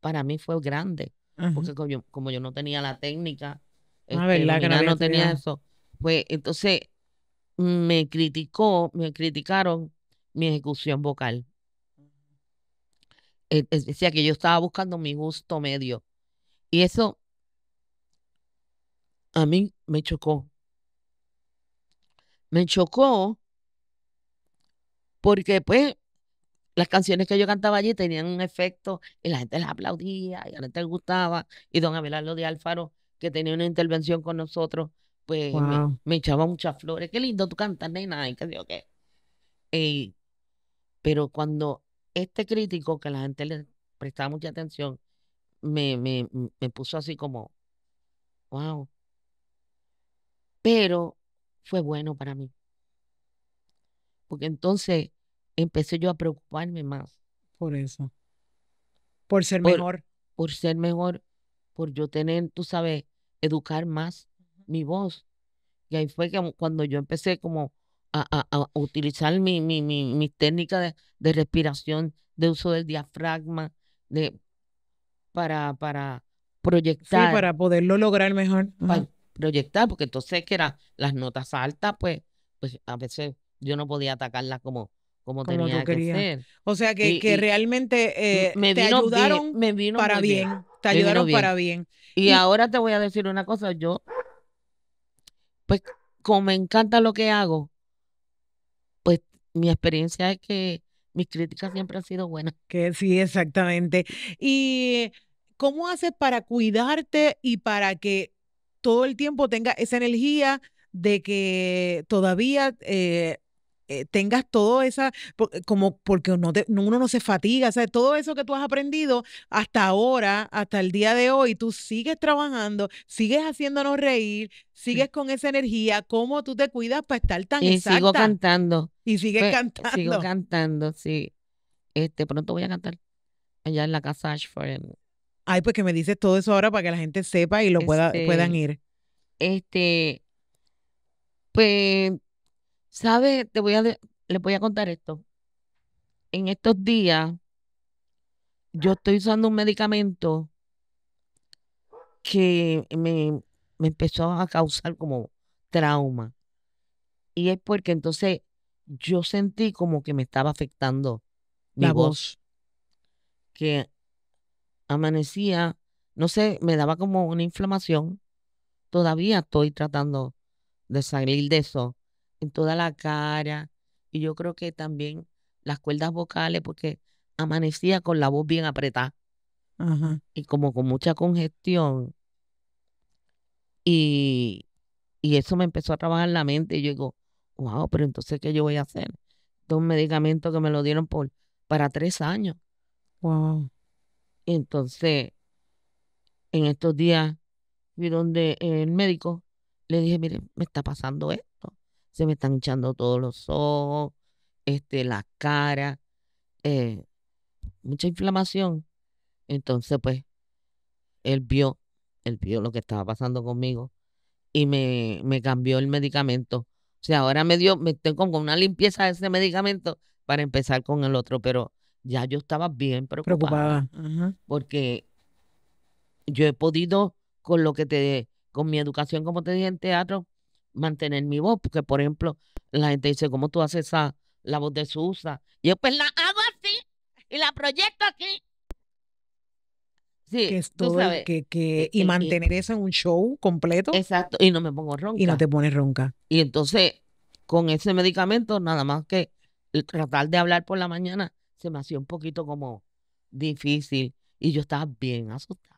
para mí fue grande, porque como yo, no tenía la técnica, ah, este, la no tenía eso. Pues, entonces me criticó, me criticaron mi ejecución vocal. Eh, decía que yo estaba buscando mi gusto medio. Y eso a mí me chocó. Me chocó porque pues las canciones que yo cantaba allí tenían un efecto y la gente las aplaudía y a la gente les gustaba. Y don Abelardo de Alfaro, que tenía una intervención con nosotros, pues me, echaba muchas flores. Qué lindo tú cantas, nena, y qué digo que eh, pero cuando este crítico que la gente le prestaba mucha atención, me, me, puso así como, wow. Pero fue bueno para mí. Porque entonces empecé yo a preocuparme más. Por eso. Por ser mejor. Por ser mejor, por yo tener, tú sabes, educar más mi voz. Y ahí fue que cuando yo empecé como a, utilizar mi, mi, mis técnicas de, respiración, de uso del diafragma, de, para, para proyectar. para poderlo lograr mejor. Para proyectar, porque entonces que eran las notas altas, pues, pues a veces yo no podía atacarlas como, como, tenía que ser. O sea que, realmente eh, me te ayudaron para bien. Te ayudaron para bien. y, ahora te voy a decir una cosa, yo, pues como me encanta lo que hago, mi experiencia es que mis críticas siempre han sido buenas. Que sí, exactamente. ¿Y cómo haces para cuidarte y para que todo el tiempo tenga esa energía de que todavía eh, eh, tengas todo esa, eh, como porque no uno no se fatiga, o sea, todo eso que tú has aprendido hasta ahora, hasta el día de hoy, tú sigues trabajando, sigues haciéndonos reír, mm. sigues con esa energía, cómo tú te cuidas para estar tan y exacta. Y sigo cantando. Y sigues pues, cantando. Sigo cantando, sí. Este, pronto voy a cantar allá en la casa Ashford. Ay, pues que me dices todo eso ahora para que la gente sepa y lo pueda, puedan este, ir. Este, pues ¿Sabe? Te voy a, les voy a contar esto. En estos días, yo estoy usando un medicamento que me, empezó a causar como trauma. Y es porque entonces yo sentí como que me estaba afectando mi voz. Que amanecía, no sé, me daba como una inflamación. Todavía estoy tratando de salir de eso en toda la cara. Y yo creo que también las cuerdas vocales, porque amanecía con la voz bien apretada. Y como con mucha congestión. Y, eso me empezó a trabajar la mente. Y yo digo, wow, pero entonces, ¿qué yo voy a hacer? Dos medicamentos que me lo dieron por, para tres años. Wow. Y entonces, en estos días, vi donde el médico le dije, mire, me está pasando esto se me están hinchando todos los ojos, este, la cara, eh, mucha inflamación. Entonces, pues, él vio, él vio lo que estaba pasando conmigo y me, cambió el medicamento. O sea, ahora me dio, me tengo con una limpieza de ese medicamento para empezar con el otro, pero ya yo estaba bien preocupada. preocupada. Porque yo he podido, con lo que te, con mi educación, como te dije en teatro, mantener mi voz, porque por ejemplo, la gente dice, ¿cómo tú haces esa, la voz de Susa? yo pues la hago así y la proyecto aquí. Sí, que que, e, y, mantener eso en un show completo. Exacto, y no me pongo ronca. Y no te pones ronca. Y entonces, con ese medicamento, nada más que tratar de hablar por la mañana, se me hacía un poquito como difícil. Y yo estaba bien asustada.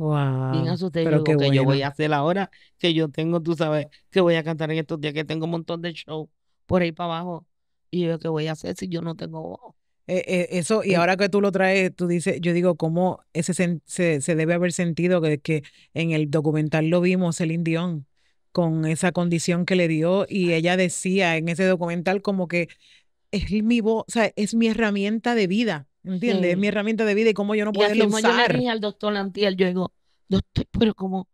Wow. Bien Pero que yo voy a hacer ahora que yo tengo, tú sabes, que voy a cantar en estos días, que tengo un montón de shows por ahí para abajo. Y yo, ¿qué voy a hacer si yo no tengo eh, eh, eso, y eh, ahora que tú lo traes, tú dices, yo digo, ¿cómo ese se, debe haber sentido que, que en el documental lo vimos, Celine Dion, con esa condición que le dio? Y ella decía en ese documental como que es mi o sea, es mi herramienta de vida, ¿entiendes? Es mi herramienta de vida y cómo yo no puedo usar. Yo le dije al doctor Lantiel, yo digo, doctor, pero como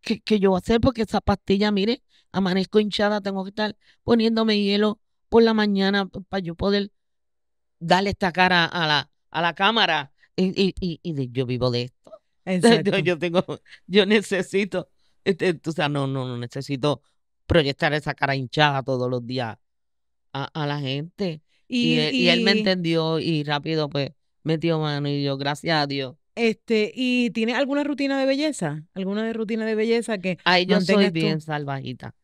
qué yo voy a hacer? Porque esa pastilla, mire, amanezco hinchada, tengo que estar poniéndome hielo por la mañana para yo poder darle esta cara a la, a la cámara. Y, yo vivo de esto. Yo, yo, tengo, yo necesito, este, o sea, no, no, no necesito proyectar esa cara hinchada todos los días a, la gente. Y, él, me entendió y rápido pues metió mano y yo, gracias a Dios. Este, ¿y tienes alguna rutina de belleza? ¿Alguna de rutina de belleza que Ay, yo soy bien salvajita.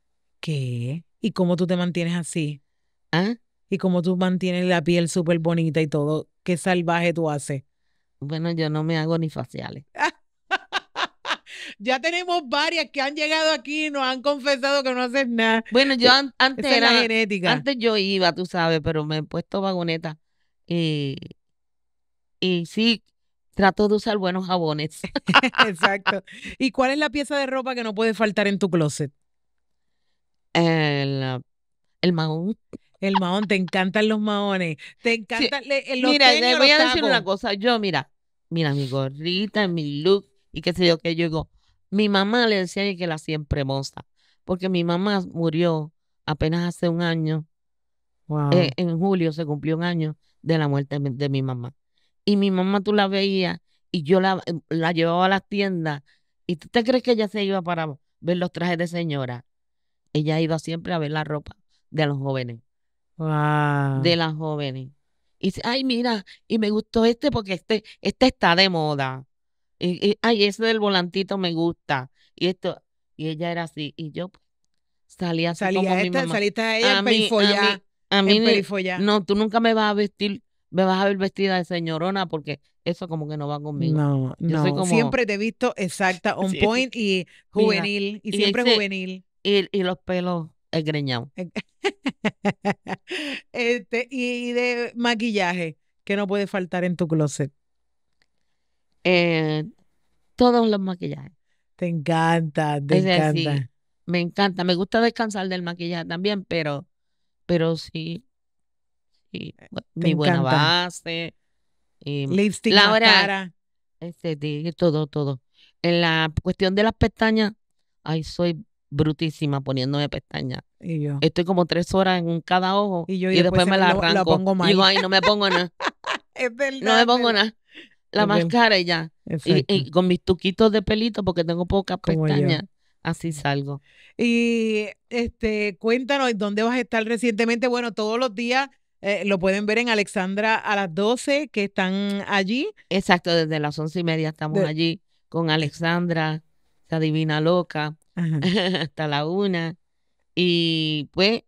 ¿Qué? ¿Y cómo tú te mantienes así? ¿Ah? ¿Y cómo tú mantienes la piel súper bonita y todo? ¿Qué salvaje tú haces? Bueno, yo no me hago ni faciales. ya tenemos varias que han llegado aquí y nos han confesado que no hacen nada. Bueno, yo antes era Antes yo iba, tú sabes, pero me he puesto vagoneta. y eh, y sí, trato de usar buenos jabones. Exacto. ¿Y cuál es la pieza de ropa que no puede faltar en tu closet? El, el mahón. El mahón, te encantan los maones. Te encantan eh, los Mira, le voy a decir una cosa. Yo, mira, mira mi gorrita, mi look y qué sé yo, que yo digo, mi mamá le decía que la siempre moza, porque mi mamá murió apenas hace un año. Eh, en julio se cumplió un año de la muerte de mi, mamá. Y mi mamá tú la veías y yo la, em, llevaba a las tiendas. ¿Y tú te crees que ella se iba para ver los trajes de señora? Ella iba siempre a ver la ropa de los jóvenes. De las jóvenes. Y ay, mira, y me gustó este porque este, este está de moda. Y, ay, eso del volantito me gusta. Y esto, y ella era así. Y yo pues, salía así como Saliste a ella a en a mí, a No, tú nunca me vas a vestir, me vas a ver vestida de señorona porque eso como que no va conmigo. No, yo Soy como, siempre te he visto exacta, on point y juvenil. y siempre juvenil. Y, los pelos esgreñados. este, y de maquillaje, que no puede faltar en tu closet. Eh, todos los maquillajes. Te encanta, te encanta. me encanta, me gusta descansar del maquillaje también, pero, pero sí, sí eh, mi buena base. Y Lipstick la cara. Este, todo, todo. En la cuestión de las pestañas, ahí soy brutísima poniéndome pestañas. Y yo. Estoy como tres horas en cada ojo y, después, me la arranco. Y no me pongo nada. es verdad. No me pongo nada la máscara y ya. Y, con mis tuquitos de pelito porque tengo pocas pestañas. Así salgo. Y este, cuéntanos dónde vas a estar recientemente. Bueno, todos los días eh, lo pueden ver en Alexandra a las 12 que están allí. Exacto, desde las once y media estamos allí con Alexandra, esa divina loca, hasta la una. Y pues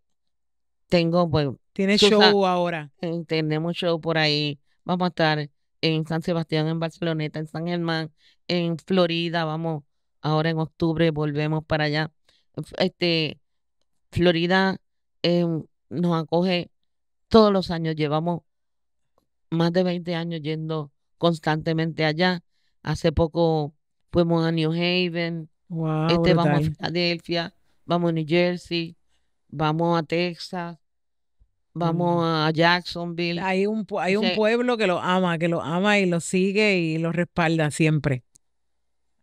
tengo, pues. Tiene show ahora. Eh, tenemos show por ahí. Vamos a estar en San Sebastián, en Barceloneta, en San Germán, en Florida, vamos, ahora en octubre volvemos para allá. Este, Florida em, nos acoge todos los años, llevamos más de 20 años yendo constantemente allá. Hace poco fuimos a New Haven, este, vamos a Filadelfia, vamos a New Jersey, vamos a Texas, Vamos a Jacksonville. Hay un, hay un pueblo que lo ama, que lo ama y lo sigue y lo respalda siempre.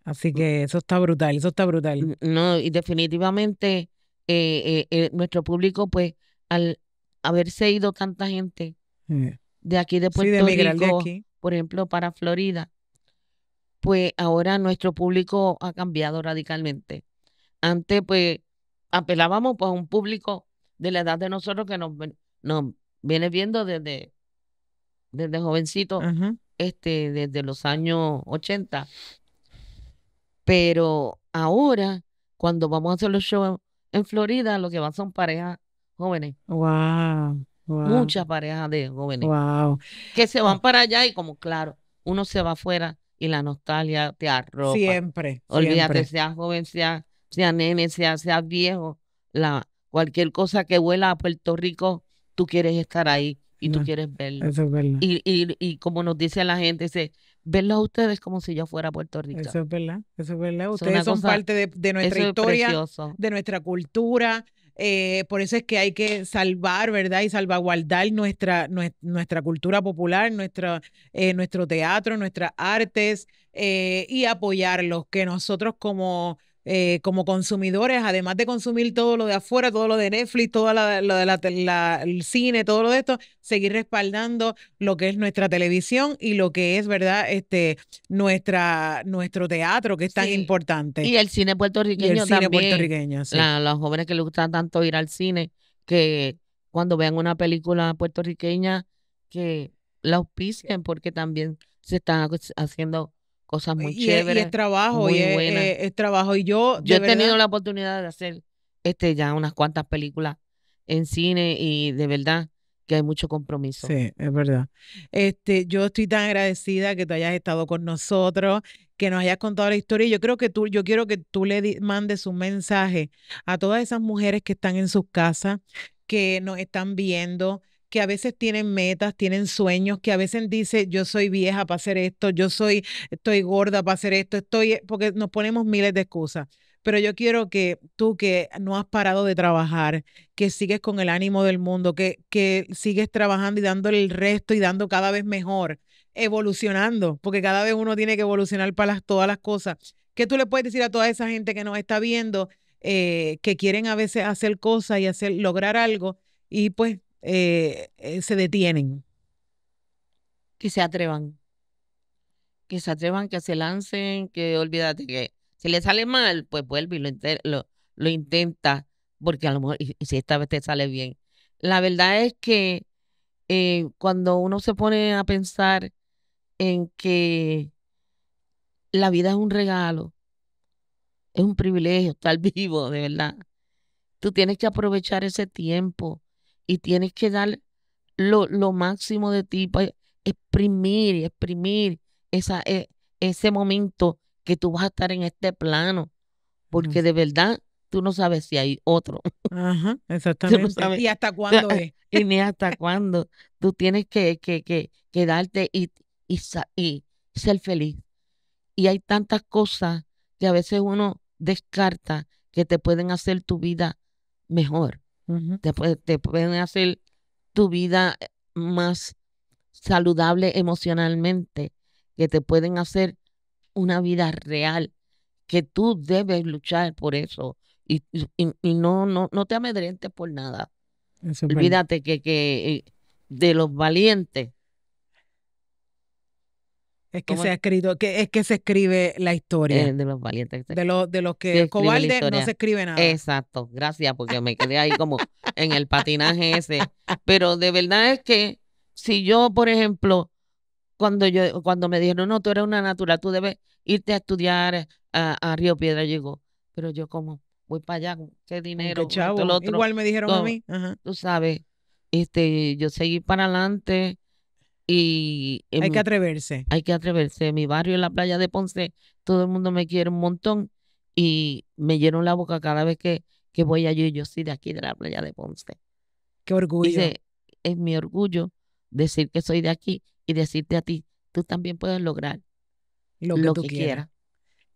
Así que eso está brutal, eso está brutal. No, y definitivamente eh, eh, eh, nuestro público, pues, al haberse ido tanta gente de aquí de Puerto de Rico, por ejemplo, para Florida, pues ahora nuestro público ha cambiado radicalmente. Antes, pues, apelábamos pues, a un público de la edad de nosotros que nos no, viene viendo desde, desde jovencito, este, desde los años 80. Pero ahora, cuando vamos a hacer los shows en Florida, lo que van son parejas jóvenes. Wow. Muchas parejas de jóvenes. Wow. Que se van ah. para allá y como claro, uno se va afuera y la nostalgia te arropa. Siempre. Olvídate, seas sea joven, sea, sea nene, sea, viejo, la, cualquier cosa que vuela a Puerto Rico tú quieres estar ahí y tú quieres verlo. Eso es verdad. Y, como nos dice la gente, dice, verlo a ustedes como si yo fuera Puerto Rico. Eso es verdad, eso es verdad. Ustedes son parte de, de nuestra historia, de nuestra cultura. Eh, por eso es que hay que salvar, ¿verdad? Y salvaguardar nuestra, nuestra cultura popular, nuestra, eh, nuestro teatro, nuestras artes eh, y apoyarlos, que nosotros como eh, como consumidores, además de consumir todo lo de afuera, todo lo de Netflix, todo lo de la, el cine, todo lo de esto, seguir respaldando lo que es nuestra televisión y lo que es, ¿verdad? Este, nuestra, nuestro teatro, que es tan importante. Y el cine puertorriqueño. el cine puertorriqueño, sí. los jóvenes que les gusta tanto ir al cine, que cuando vean una película puertorriqueña, que la auspicien, porque también se están haciendo cosas muy chéveres. trabajo, muy y eh, es, trabajo. Y yo, yo he tenido la oportunidad de hacer este ya unas cuantas películas en cine y de verdad que hay mucho compromiso. Sí, es verdad. Este, yo estoy tan agradecida que tú hayas estado con nosotros, que nos hayas contado la historia. Y yo creo que tú, yo quiero que tú le mandes un mensaje a todas esas mujeres que están en sus casas, que nos están viendo, que a veces tienen metas, tienen sueños, que a veces dice yo soy vieja para hacer esto, yo soy, estoy gorda para hacer esto, estoy, eh, porque nos ponemos miles de excusas. Pero yo quiero que tú que no has parado de trabajar, que sigues con el ánimo del mundo, que, que sigues trabajando y dándole el resto y dando cada vez mejor, evolucionando, porque cada vez uno tiene que evolucionar para todas las cosas. ¿Qué tú le puedes decir a toda esa gente que nos está viendo, eh, que quieren a veces hacer cosas y hacer, lograr algo, y pues eh, eh, se detienen? Que se atrevan. Que se atrevan, que se lancen, que olvídate que si le sale mal, pues vuelve y lo, lo, intenta, porque a lo mejor, si esta vez te sale bien. La verdad es que eh, cuando uno se pone a pensar en que la vida es un regalo, es un privilegio estar vivo, de verdad. Tú tienes que aprovechar ese tiempo y tienes que dar lo, máximo de ti para exprimir, y exprimir esa, e, ese momento que tú vas a estar en este plano, porque de verdad tú no sabes si hay otro. Ajá, exactamente. y hasta cuándo es. y ni hasta cuándo. Tú tienes que, que, quedarte y, y, y ser feliz. Y hay tantas cosas que a veces uno descarta que te pueden hacer tu vida mejor te, pueden hacer tu vida eh, más saludable emocionalmente, que te pueden hacer una vida real, que tú debes luchar por eso y, no, no, no te amedrentes por nada. Olvídate que, que eh, de los valientes es que, se ha escrito, que, es que se escribe la historia. Eh, de los valientes. De, los, de que cobardes no se escribe nada. Exacto, gracias, porque me quedé ahí como en el patinaje ese. Pero de verdad es que si yo, por ejemplo, cuando yo cuando me dijeron, no, tú eres una natural, tú debes irte a estudiar a, Río Piedra, yo digo, pero yo como voy para allá, qué dinero, chavo, otro. igual me dijeron a mí. Tú sabes, este, yo seguí para adelante y hay que atreverse. Hay que atreverse. mi barrio, en la playa de Ponce, todo el mundo me quiere un montón y me lleno la boca cada vez que, que voy allí. Yo soy de aquí, de la playa de Ponce. Qué orgullo. es mi orgullo decir que soy de aquí y decirte a ti, tú también puedes lograr lo que, tú quieras.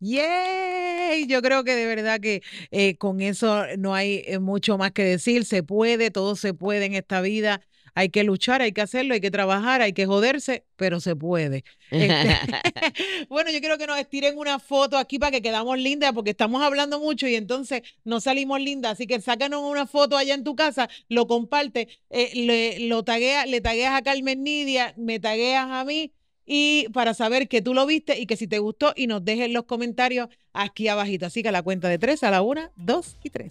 ¡Yay! Yo creo que de verdad que eh, con eso no hay eh, mucho más que decir. Se puede, todo se puede en esta vida hay que luchar, hay que hacerlo, hay que trabajar, hay que joderse, pero se puede. Este, bueno, yo quiero que nos estiren una foto aquí para que quedamos lindas, porque estamos hablando mucho y entonces no salimos lindas. Así que sácanos una foto allá en tu casa, lo comparte, eh, le, lo taguea, le tagueas a Carmen Nidia, me tagueas a mí y para saber que tú lo viste y que si te gustó y nos dejes los comentarios aquí abajito. Así que a la cuenta de tres, a la una, dos y tres.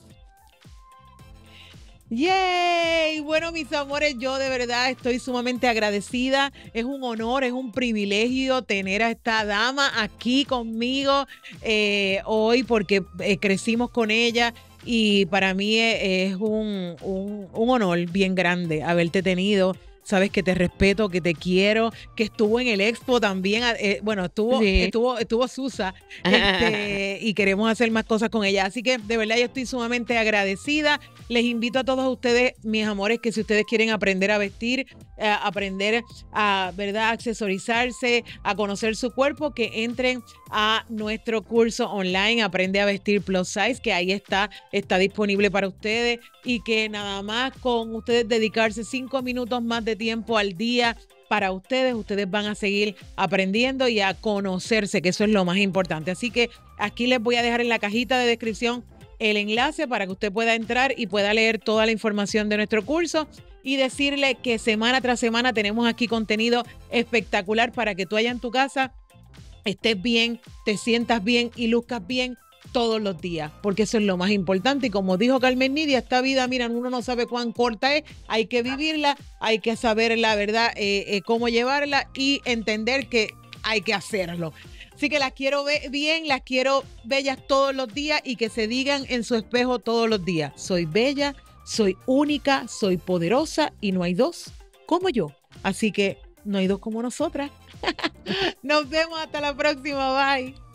¡Yay! Bueno, mis amores, yo de verdad estoy sumamente agradecida. Es un honor, es un privilegio tener a esta dama aquí conmigo eh, hoy porque eh, crecimos con ella y para mí es, un, un honor bien grande haberte tenido sabes que te respeto, que te quiero, que estuvo en el expo también, eh, bueno, estuvo, estuvo, estuvo Susa este, y queremos hacer más cosas con ella. Así que de verdad yo estoy sumamente agradecida. Les invito a todos ustedes, mis amores, que si ustedes quieren aprender a vestir, eh, aprender a, ¿verdad?, accesorizarse, a conocer su cuerpo, que entren a nuestro curso online Aprende a Vestir Plus Size, que ahí está, está disponible para ustedes y que nada más con ustedes dedicarse cinco minutos más de tiempo al día para ustedes, ustedes van a seguir aprendiendo y a conocerse, que eso es lo más importante. Así que aquí les voy a dejar en la cajita de descripción el enlace para que usted pueda entrar y pueda leer toda la información de nuestro curso y decirle que semana tras semana tenemos aquí contenido espectacular para que tú haya en tu casa estés bien, te sientas bien y luzcas bien todos los días, porque eso es lo más importante. Y como dijo Carmen Nidia, esta vida, miren, uno no sabe cuán corta es, hay que vivirla, hay que saber la verdad, eh, eh, cómo llevarla y entender que hay que hacerlo. Así que las quiero ver bien, las quiero bellas todos los días y que se digan en su espejo todos los días. Soy bella, soy única, soy poderosa y no hay dos como yo. Así que no hay dos como nosotras. Nos vemos hasta la próxima. Bye.